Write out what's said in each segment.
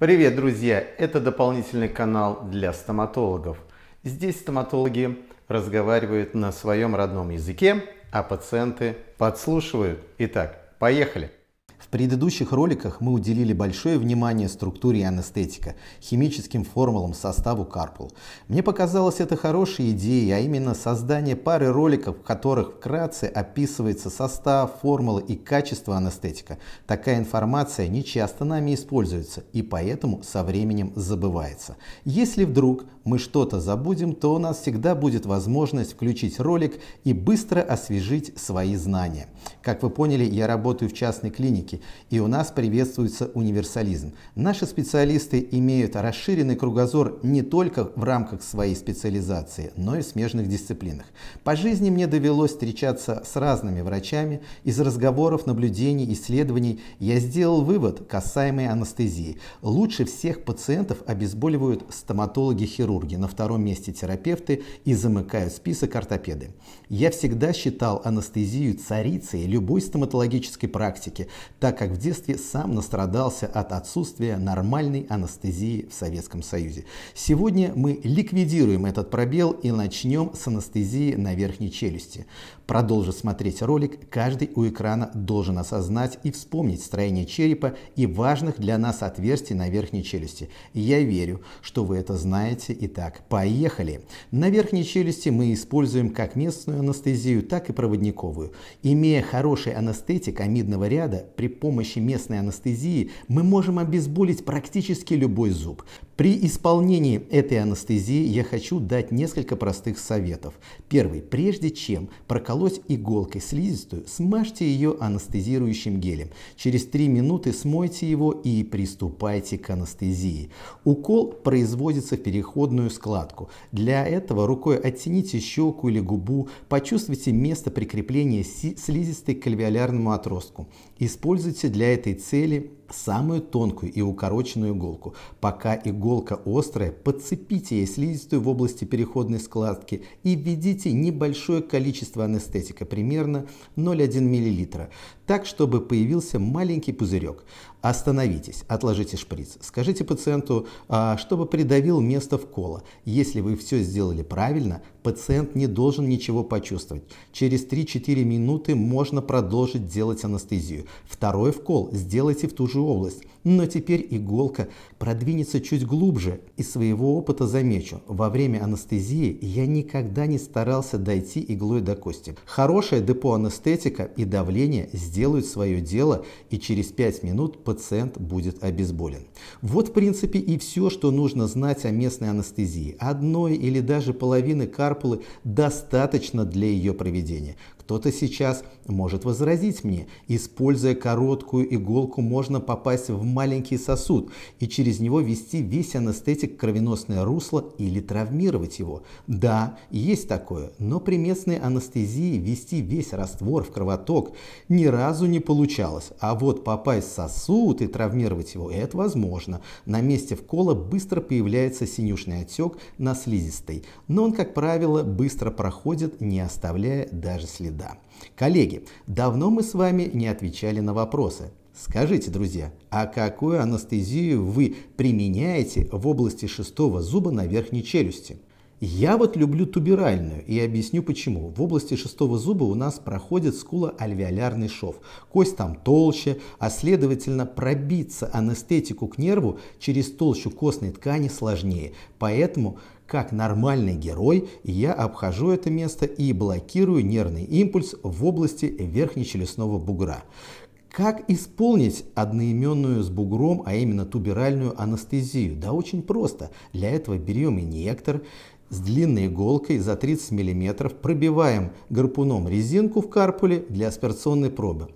Привет, друзья! Это дополнительный канал для стоматологов. Здесь стоматологи разговаривают на своем родном языке, а пациенты подслушивают. Итак, поехали! В предыдущих роликах мы уделили большое внимание структуре анестетика, химическим формулам, составу карпул. Мне показалось это хорошей идеей, а именно создание пары роликов, в которых вкратце описывается состав, формулы и качество анестетика. Такая информация не часто нами используется и поэтому со временем забывается. Если вдруг мы что-то забудем, то у нас всегда будет возможность включить ролик и быстро освежить свои знания. Как вы поняли, я работаю в частной клинике, экономики, и у нас приветствуется универсализм. Наши специалисты имеют расширенный кругозор не только в рамках своей специализации, но и в смежных дисциплинах. По жизни мне довелось встречаться с разными врачами. Из разговоров, наблюдений, исследований я сделал вывод, касаемый анестезии. Лучше всех пациентов обезболивают стоматологи-хирурги, на втором месте терапевты и замыкают список ортопеды. Я всегда считал анестезию царицей любой стоматологической практики, так как в детстве сам настрадался от отсутствия нормальной анестезии в Советском Союзе. Сегодня мы ликвидируем этот пробел и начнем с анестезии на верхней челюсти. Продолжив смотреть ролик, каждый у экрана должен осознать и вспомнить строение черепа и важных для нас отверстий на верхней челюсти. Я верю, что вы это знаете. Итак, поехали! На верхней челюсти мы используем как местную анестезию, так и проводниковую. Имея хороший анестетик амидного ряда, при помощи местной анестезии мы можем обезболить практически любой зуб. При исполнении этой анестезии я хочу дать несколько простых советов. Первый. Прежде чем проколоть иголкой слизистую, смажьте ее анестезирующим гелем. Через 3 минуты смойте его и приступайте к анестезии. Укол производится в переходную складку. Для этого рукой оттяните щеку или губу, почувствуйте место прикрепления слизистой к кальвеолярному отростку. Используйте для этой цели самую тонкую и укороченную иголку. Пока иголка острая, подцепите ей слизистую в области переходной складки и введите небольшое количество анестетика, примерно 0,1 мл, так, чтобы появился маленький пузырек. Остановитесь, отложите шприц. Скажите пациенту, а, чтобы придавил место вкола. Если вы все сделали правильно, пациент не должен ничего почувствовать. Через 3-4 минуты можно продолжить делать анестезию. Второй вкол сделайте в ту же область. Но теперь иголка продвинется чуть глубже. Из своего опыта замечу, во время анестезии я никогда не старался дойти иглой до кости. Хорошая депо анестетика и давление сделают свое дело, и через 5 минут пациент пациент будет обезболен. Вот в принципе и все, что нужно знать о местной анестезии. Одной или даже половины карпулы достаточно для ее проведения. Кто-то сейчас может возразить мне, используя короткую иголку можно попасть в маленький сосуд и через него вести весь анестетик в кровеносное русло или травмировать его. Да, есть такое, но при местной анестезии вести весь раствор в кровоток ни разу не получалось, а вот попасть в сосуд и травмировать его – это возможно. На месте вкола быстро появляется синюшный отек на слизистой, но он, как правило, быстро проходит, не оставляя даже следов да. Коллеги, давно мы с вами не отвечали на вопросы. Скажите, друзья, а какую анестезию вы применяете в области шестого зуба на верхней челюсти? Я вот люблю туберальную и объясню почему. В области шестого зуба у нас проходит скулоальвеолярный шов. Кость там толще, а следовательно пробиться анестетику к нерву через толщу костной ткани сложнее. Поэтому как нормальный герой, я обхожу это место и блокирую нервный импульс в области верхнечелюстного бугра. Как исполнить одноименную с бугром, а именно туберальную анестезию? Да очень просто. Для этого берем инъектор, с длинной иголкой за 30 мм пробиваем гарпуном резинку в карпуле для аспирационной пробы.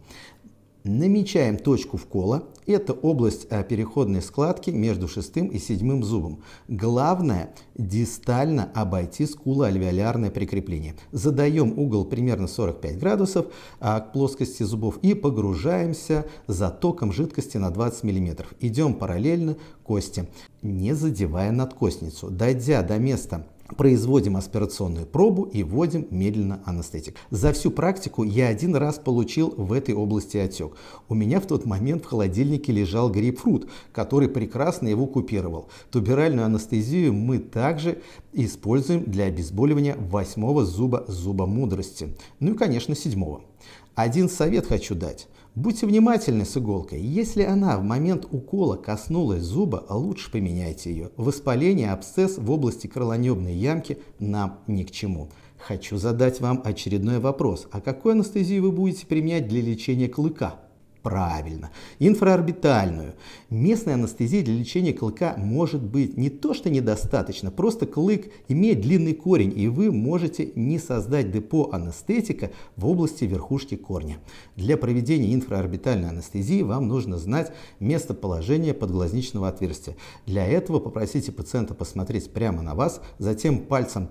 Намечаем точку вкола. Это область э, переходной складки между шестым и седьмым зубом. Главное дистально обойти скулоальвеолярное прикрепление. Задаем угол примерно 45 градусов а, к плоскости зубов и погружаемся за током жидкости на 20 мм. Идем параллельно кости, не задевая надкостницу. Дойдя до места производим аспирационную пробу и вводим медленно анестетик. За всю практику я один раз получил в этой области отек. У меня в тот момент в холодильнике лежал грейпфрут, который прекрасно его купировал. Туберальную анестезию мы также используем для обезболивания восьмого зуба зуба мудрости. Ну и, конечно, седьмого. Один совет хочу дать. Будьте внимательны с иголкой. Если она в момент укола коснулась зуба, лучше поменяйте ее. Воспаление, абсцесс в области крылонебной ямки нам ни к чему. Хочу задать вам очередной вопрос. А какую анестезию вы будете применять для лечения клыка? Правильно. Инфраорбитальную. Местная анестезия для лечения клыка может быть не то что недостаточно, просто клык имеет длинный корень, и вы можете не создать депо анестетика в области верхушки корня. Для проведения инфраорбитальной анестезии вам нужно знать местоположение подглазничного отверстия. Для этого попросите пациента посмотреть прямо на вас, затем пальцем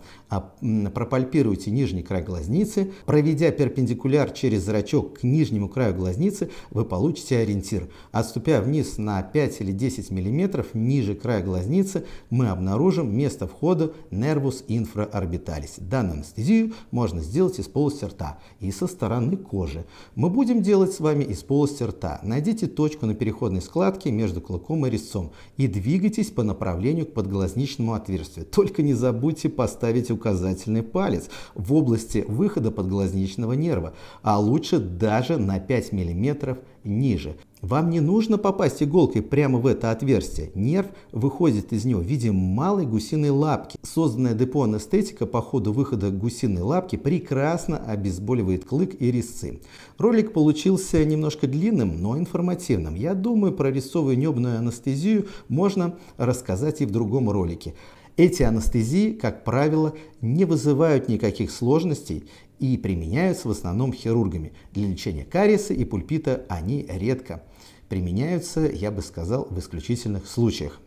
пропальпируйте нижний край глазницы. Проведя перпендикуляр через зрачок к нижнему краю глазницы, вы получите ориентир. Отступя вниз на 5 или 10 мм ниже края глазницы, мы обнаружим место входа нервус инфраорбиталис. Данную анестезию можно сделать из полости рта и со стороны кожи. Мы будем делать с вами из полости рта. Найдите точку на переходной складке между клыком и резцом и двигайтесь по направлению к подглазничному отверстию. Только не забудьте поставить указательный палец в области выхода подглазничного нерва, а лучше даже на 5 миллиметров ниже. Вам не нужно попасть иголкой прямо в это отверстие. Нерв выходит из него в виде малой гусиной лапки. Созданная депо анестетика по ходу выхода гусиной лапки прекрасно обезболивает клык и резцы. Ролик получился немножко длинным, но информативным. Я думаю, про рисовую небную анестезию можно рассказать и в другом ролике. Эти анестезии, как правило, не вызывают никаких сложностей и применяются в основном хирургами. Для лечения кариеса и пульпита они редко применяются, я бы сказал, в исключительных случаях.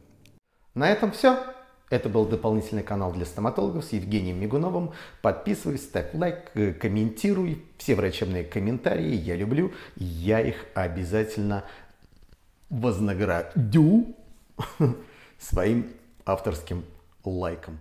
На этом все. Это был дополнительный канал для стоматологов с Евгением Мигуновым. Подписывайся, ставь лайк, э, комментируй. Все врачебные комментарии я люблю. Я их обязательно вознаградю своим авторским like them.